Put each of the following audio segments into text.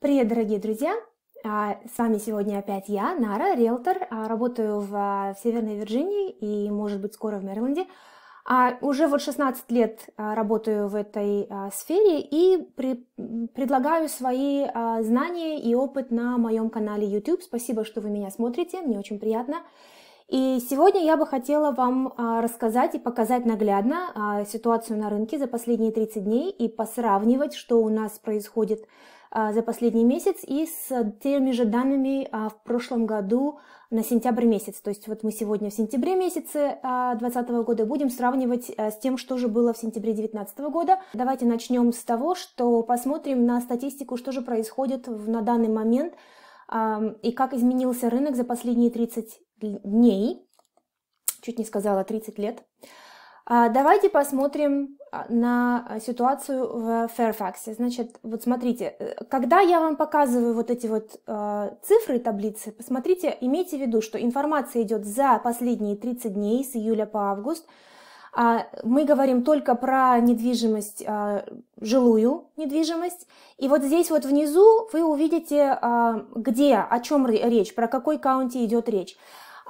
Привет, дорогие друзья! А, с вами сегодня опять я, Нара, риэлтор. А, работаю в а, Северной Вирджинии и, может быть, скоро в Мэриленде. Уже вот 16 лет работаю в этой сфере и при... предлагаю свои знания и опыт на моем канале YouTube. Спасибо, что вы меня смотрите, мне очень приятно. И сегодня я бы хотела вам рассказать и показать наглядно ситуацию на рынке за последние 30 дней и посравнивать, что у нас происходит с а, за последний месяц и с теми же данными а, в прошлом году на сентябрь месяц. То есть вот мы сегодня в сентябре месяце 2020 а, года будем сравнивать э, с тем, что же было в сентябре 2019 года. Давайте начнем с того, что посмотрим на статистику, что же происходит на данный момент и как изменился рынок за последние 30 дней. Чуть не сказала 30 лет. А, давайте посмотрим а, на а, ситуацию в Fairfax. Значит, вот смотрите, э, когда я вам показываю вот эти вот э, цифры таблицы, посмотрите, имейте в виду, что информация идет за последние 30 дней, с июля по август. А мы говорим только про недвижимость, э, жилую недвижимость. И вот здесь вот внизу вы увидите, э, где, о чем речь, про какой каунти идет речь.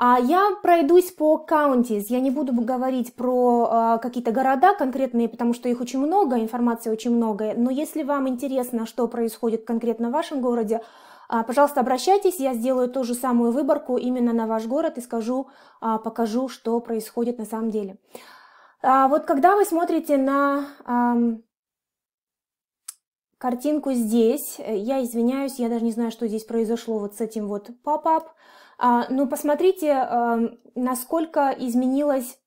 А я пройдусь по каунтис, я не буду говорить про а, какие-то города конкретные, потому что их очень много, информации очень много, но если вам интересно, что происходит конкретно в вашем городе, а, пожалуйста, обращайтесь, я сделаю ту же самую выборку именно на ваш город и скажу, покажу, что происходит на самом деле. Вот когда вы смотрите на картинку здесь, э, я извиняюсь, я даже не знаю, что здесь произошло вот с этим вот поп-ап, а, ну посмотрите, эм, насколько изменилась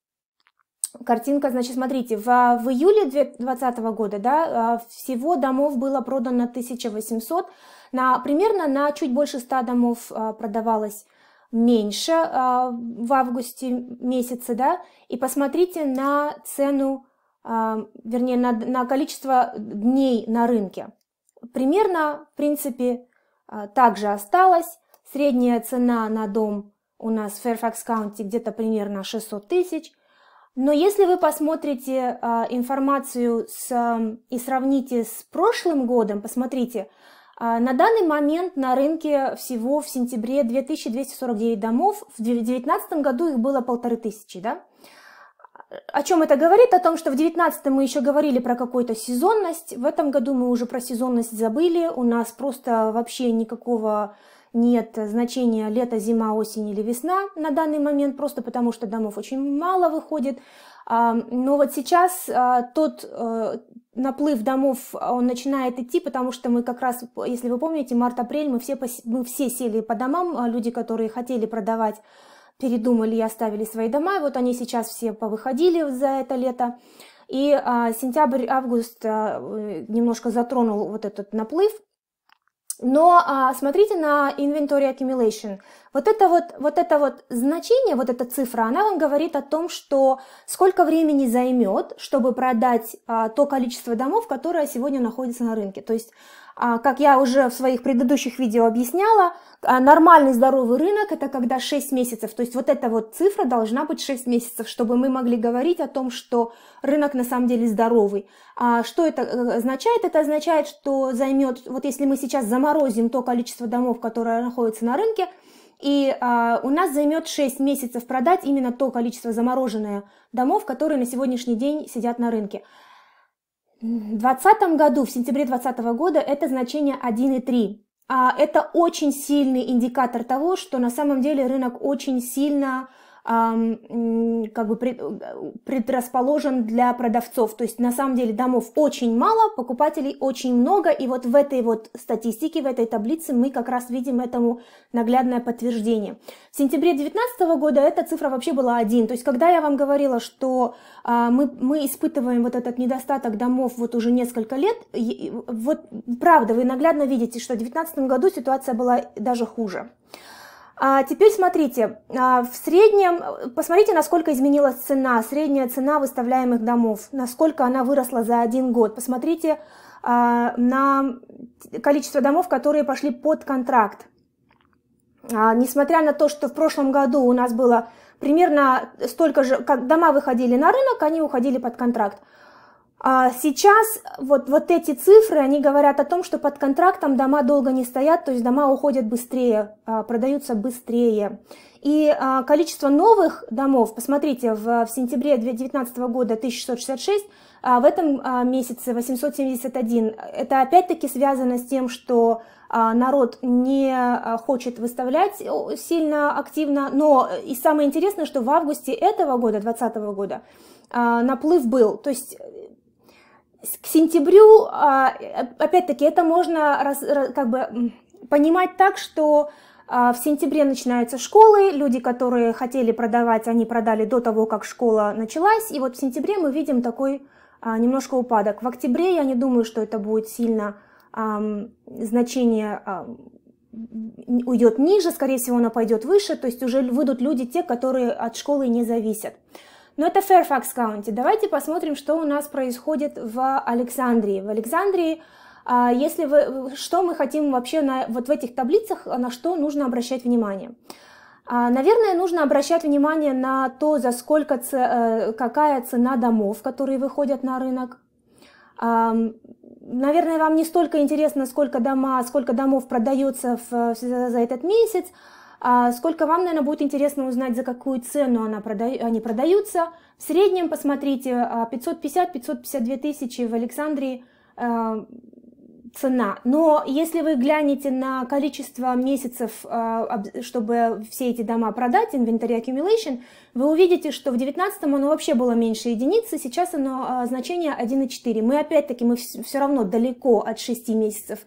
картинка, значит, смотрите, в, в июле 2020 года, да, э, всего домов было продано 1800, на, примерно на чуть больше 100 домов э, продавалось меньше э, в августе месяце, да, и посмотрите на цену, вернее, на, на количество дней на рынке. Примерно, в принципе, также осталось, Средняя цена на дом у нас в Фэрфакс-каунти где-то примерно 600 тысяч. Но если вы посмотрите а, информацию с, а, и сравните с прошлым годом, посмотрите, а, на данный момент на рынке всего в сентябре 2249 домов, в 2019 году их было полторы тысячи, да? А, о чем это говорит? О том, что в 2019 мы еще говорили про какую-то сезонность, в этом году мы уже про сезонность забыли, у нас просто вообще никакого нет значения лето, зима, осень или весна на данный момент, просто потому что домов очень мало выходит. А, но вот сейчас а, тот э, наплыв домов, он начинает идти, потому что мы как раз, если вы помните, март-апрель мы все, мы все сели по домам, а люди, которые хотели продавать, передумали и оставили свои дома, вот они сейчас все повыходили за это лето. И а, сентябрь-август а, э, немножко затронул вот этот наплыв, но а, смотрите на inventory accumulation. Вот это вот, вот это вот значение, вот эта цифра, она вам говорит о том, что сколько времени займет, чтобы продать а, то количество домов, которое сегодня находится на рынке. То есть, а, как я уже в своих предыдущих видео объясняла, а, нормальный здоровый рынок – это когда 6 месяцев. То есть вот эта вот цифра должна быть 6 месяцев, чтобы мы могли говорить о том, что рынок на самом деле здоровый. А что это э, означает? Это означает, что займет, вот если мы сейчас заморозим то количество домов, которое находится на рынке – и а, у нас займет 6 месяцев продать именно то количество замороженных домов, которые на сегодняшний день сидят на рынке. В 2020 году, в сентябре 2020 года, это значение 1,3. А это очень сильный индикатор того, что на самом деле рынок очень сильно как бы предрасположен для продавцов. То есть на самом деле домов очень мало, покупателей очень много, и вот в этой вот статистике, в этой таблице мы как раз видим этому наглядное подтверждение. В сентябре 2019 года эта цифра вообще была 1. То есть когда я вам говорила, что а, мы, мы испытываем вот этот недостаток домов вот уже несколько лет, вот правда, вы наглядно видите, что в 2019 году ситуация была даже хуже. А теперь смотрите, а, в среднем, э, посмотрите, насколько изменилась цена, средняя цена выставляемых домов, насколько она выросла за один год. Посмотрите а, на количество домов, которые пошли под контракт. А, несмотря на то, что в прошлом году у нас было примерно столько же, как дома выходили на рынок, они уходили под контракт. А сейчас вот, вот эти цифры, они говорят о том, что под контрактом дома долго не стоят, то есть дома уходят быстрее, а, продаются быстрее. И а, количество новых домов, посмотрите, в, в сентябре 2019 года 1666, а в этом месяце 871. Это опять-таки связано с тем, что народ не хочет выставлять сильно активно, но э, и самое интересное, что в августе этого года, 2020 года, наплыв был, то есть э, к сентябрю, а, э, опять-таки, это можно как бы понимать так, что а, в сентябре начинаются школы, люди, которые хотели продавать, они продали до того, как школа началась, и вот в сентябре мы видим такой а, немножко упадок. В октябре я не думаю, что это будет сильно значение уйдет ниже, скорее всего, оно пойдет выше, то есть уже выйдут люди, те, которые от школы не зависят. Но это Фэрфакс Каунти. Давайте посмотрим, что у нас происходит в Александрии. В Александрии, а, если вы, что мы хотим вообще на, вот в этих таблицах, на что нужно обращать внимание. А, наверное, нужно обращать внимание на то, за сколько, э, какая цена домов, которые выходят на рынок. А, наверное, вам не столько интересно, сколько, дома, сколько домов продается в, за этот месяц, а сколько вам, наверное, будет интересно узнать, за какую цену она прода... они продаются. В среднем, посмотрите, 550-552 а, тысячи в Александрии а, цена. Но если вы глянете на количество месяцев, чтобы все эти дома продать, inventory accumulation, вы увидите, что в 2019 оно вообще было меньше единицы, сейчас оно значение 1,4. Мы опять-таки, мы все равно далеко от 6 месяцев,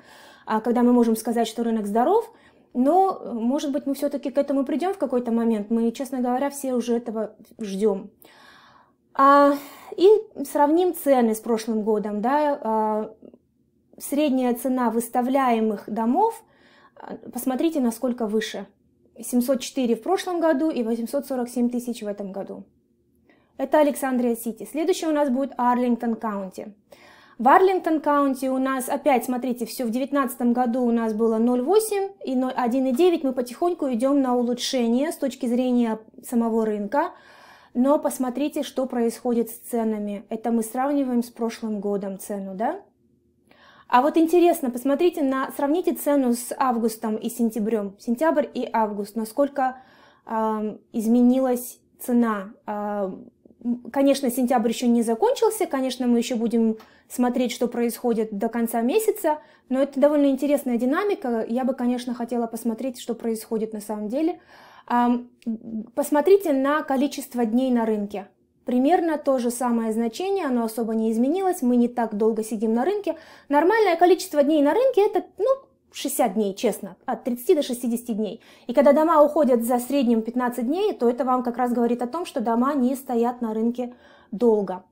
когда мы можем сказать, что рынок здоров – но, э, может быть, мы все-таки к этому придем в какой-то момент. Мы, честно говоря, все уже этого ждем. А, и сравним цены с прошлым годом. Да? А, средняя цена выставляемых домов, а, посмотрите, насколько выше. 704 в прошлом году и 847 тысяч в этом году. Это Александрия Сити. Следующий у нас будет Арлингтон Каунти. В Арлингтон-каунти у нас опять, смотрите, все в 2019 году у нас было 0,8 и 1,9. Мы потихоньку идем на улучшение с точки зрения самого рынка. Но посмотрите, что происходит с ценами. Это мы сравниваем с прошлым годом цену, да? А вот интересно, посмотрите на, сравните цену с августом и сентябрем. Сентябрь и август, насколько э, изменилась цена. Конечно, сентябрь еще не закончился, конечно, мы еще будем смотреть, что происходит до конца месяца, но это довольно интересная динамика. Я бы, конечно, хотела посмотреть, что происходит на самом деле. Посмотрите на количество дней на рынке. Примерно то же самое значение, оно особо не изменилось, мы не так долго сидим на рынке. Нормальное количество дней на рынке это ну, 60 дней, честно, от 30 до 60 дней. И когда дома уходят за средним 15 дней, то это вам как раз говорит о том, что дома не стоят на рынке долго.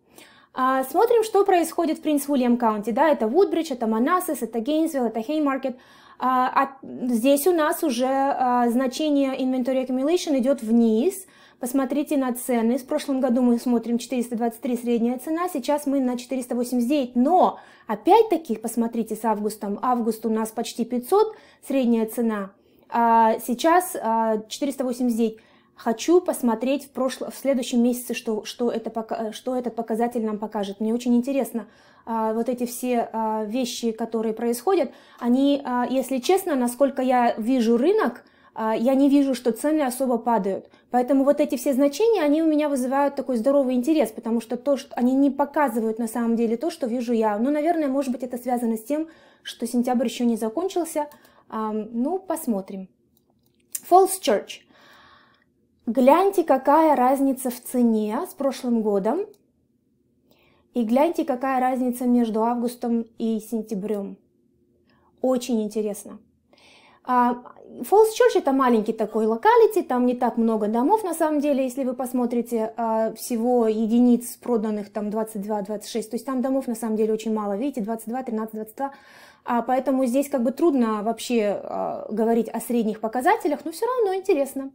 А смотрим, что происходит в Принц Уильям Каунти. Да, это Вудбридж, это Манасис, это Гейнсвилл, это Хеймаркет. А, а здесь у нас уже а, значение inventory accumulation идет вниз – Посмотрите на цены. В прошлом году мы смотрим 423 средняя цена, сейчас мы на 489. Но, опять-таки, посмотрите с августом. Август у нас почти 500 средняя цена, а сейчас 489. А, Хочу посмотреть в, прошло, в следующем месяце, что, что, это, что этот показатель нам покажет. Мне очень интересно, а, вот эти все а, вещи, которые происходят, они, если честно, насколько я вижу рынок, а, я не вижу, что цены особо падают. Поэтому вот эти все значения, они у меня вызывают такой здоровый интерес, потому что то, что они не показывают на самом деле то, что вижу я. Ну, наверное, может быть, это связано с тем, что сентябрь еще не закончился. Ну, посмотрим. False Church. Гляньте, какая разница в цене с прошлым годом. И гляньте, какая разница между августом и сентябрем. Очень интересно. Фолс а, Чорч это маленький такой локалити, там не так много домов на самом деле, если вы посмотрите, а, всего единиц проданных там 22-26, то есть там домов на самом деле очень мало, видите, 22, 13, 22, поэтому здесь как бы трудно вообще а, говорить о средних показателях, но все равно интересно.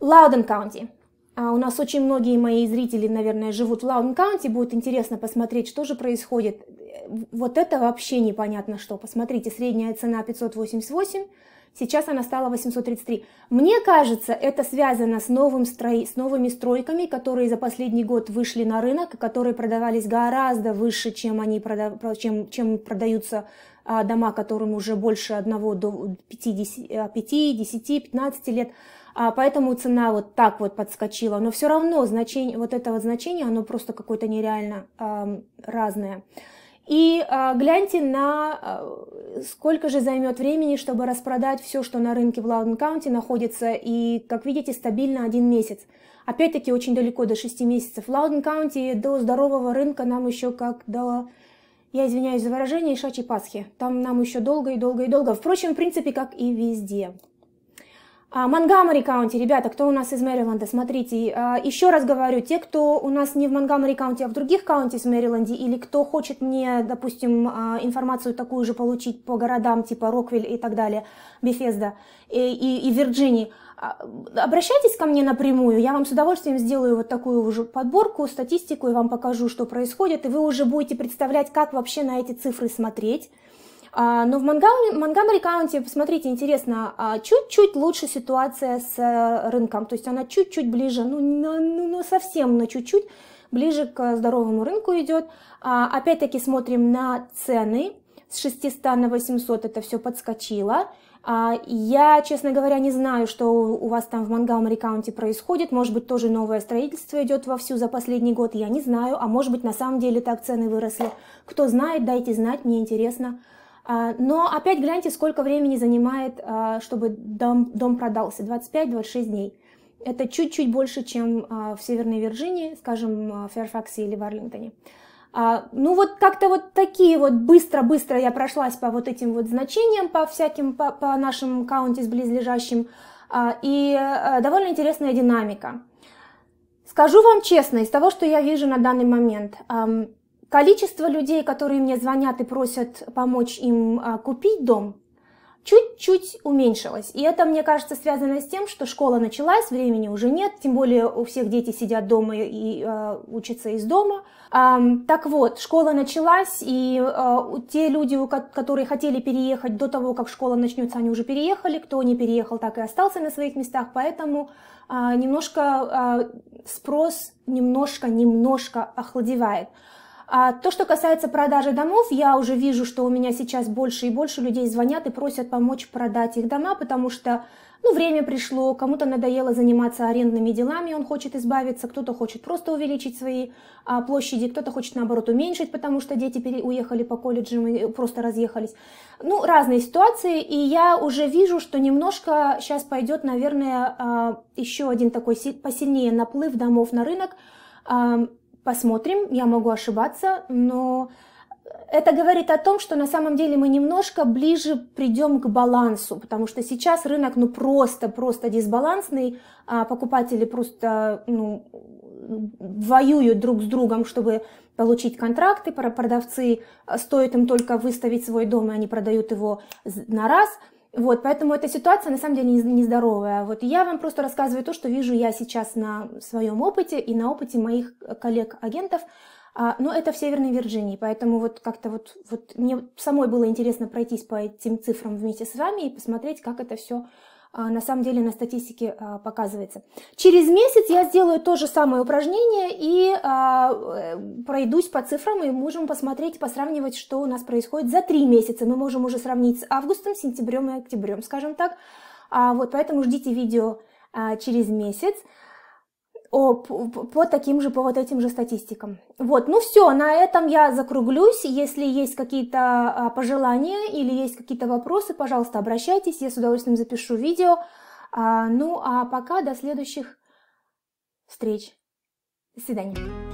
Лауден Каунти. У нас очень многие мои зрители, наверное, живут в Лауден Каунти, будет интересно посмотреть, что же происходит вот это вообще непонятно что. Посмотрите, средняя цена 588, сейчас она стала 833. Мне кажется, это связано с, новым строй, с новыми стройками, которые за последний год вышли на рынок, которые продавались гораздо выше, чем, они прода, чем, чем продаются а, дома, которым уже больше одного до 50, 5, 10, 15 лет. А, поэтому цена вот так вот подскочила. Но все равно значение, вот это вот значение, оно просто какое-то нереально а, разное. И э, гляньте на э, сколько же займет времени, чтобы распродать все, что на рынке в Лауден Каунти находится, и, как видите, стабильно один месяц. Опять-таки очень далеко, до 6 месяцев. В Лауден Каунти до здорового рынка нам еще как до, я извиняюсь за выражение, Ишачи Пасхи. Там нам еще долго и долго и долго. Впрочем, в принципе, как и везде. А, Монгомери Каунти, ребята, кто у нас из Мэриленда, смотрите, а, еще раз говорю, те, кто у нас не в Монгомери Каунти, а в других каунти в Мэриленде, или кто хочет мне, допустим, а, информацию такую же получить по городам типа Роквиль и так далее, Бефезда и, и, и Вирджинии, обращайтесь ко мне напрямую, я вам с удовольствием сделаю вот такую уже подборку, статистику, и вам покажу, что происходит, и вы уже будете представлять, как вообще на эти цифры смотреть, а, но в Монгомери Каунти, посмотрите, интересно, а чуть-чуть лучше ситуация с э, рынком, то есть она чуть-чуть ближе, ну, ну, ну совсем на чуть-чуть ближе к здоровому рынку идет. А, опять-таки смотрим на цены, с 600 на 800 это все подскочило. Я, честно говоря, не знаю, что у вас там в Монгомери Каунти происходит. Может быть, тоже новое строительство идет вовсю за последний год, я не знаю. А может быть, на самом деле так цены выросли. Кто знает, дайте знать, мне интересно. А, но опять гляньте, сколько времени занимает, а, чтобы дом, дом продался. 25-26 дней. Это чуть-чуть больше, чем а, в Северной Вирджинии, скажем, в Ферфаксе или в Арлингтоне. Ну вот как-то вот такие вот быстро-быстро я прошлась по вот этим вот значениям, по всяким, по, по нашим каунти с близлежащим. И довольно интересная динамика. Скажу вам честно, из того, что я вижу на данный момент, количество людей, которые мне звонят и просят помочь им а, купить дом, чуть-чуть уменьшилось. И это, мне кажется, связано с тем, что школа началась, времени уже нет, тем более у всех дети сидят дома и э, учатся из дома. Эм, так вот, школа началась, и э, те люди, которые хотели переехать до того, как школа начнется, они уже переехали, кто не переехал, так и остался на своих местах, поэтому э, немножко э, спрос немножко-немножко охладевает. А то, что касается продажи домов, я уже вижу, что у меня сейчас больше и больше людей звонят и просят помочь продать их дома, потому что ну, время пришло, кому-то надоело заниматься арендными делами, он хочет избавиться, кто-то хочет просто увеличить свои а, площади, кто-то хочет, наоборот, уменьшить, потому что дети пере- уехали по колледжам и просто разъехались. Ну, разные ситуации, и я уже вижу, что немножко сейчас пойдет, наверное, а, еще один такой посильнее наплыв домов на рынок, Посмотрим, я могу ошибаться, но это говорит о том, что на самом деле мы немножко ближе придем к балансу, потому что сейчас рынок ну просто, просто дисбалансный, а покупатели просто ну, воюют друг с другом, чтобы получить контракты, продавцы, стоит им только выставить свой дом, и они продают его на раз – вот, поэтому эта ситуация на самом деле нездоровая. Вот я вам просто рассказываю то, что вижу я сейчас на своем опыте и на опыте моих э, коллег-агентов, а, но это в Северной Вирджинии, поэтому вот как-то вот, вот мне самой было интересно пройтись по этим цифрам вместе с вами и посмотреть, как это все а, на самом деле на статистике а, показывается. Через месяц я сделаю то же самое упражнение и а, э, пройдусь по цифрам и можем посмотреть, посравнивать, что у нас происходит за три месяца. Мы можем уже сравнить с августом, сентябрем и октябрем, скажем так. Вот, поэтому ждите видео через месяц по, таким же, по вот этим же статистикам. Вот, ну все, на этом я закруглюсь. Если есть какие-то а, пожелания или есть какие-то вопросы, пожалуйста, обращайтесь, я с удовольствием запишу видео. А, ну а пока до следующих встреч. До свидания.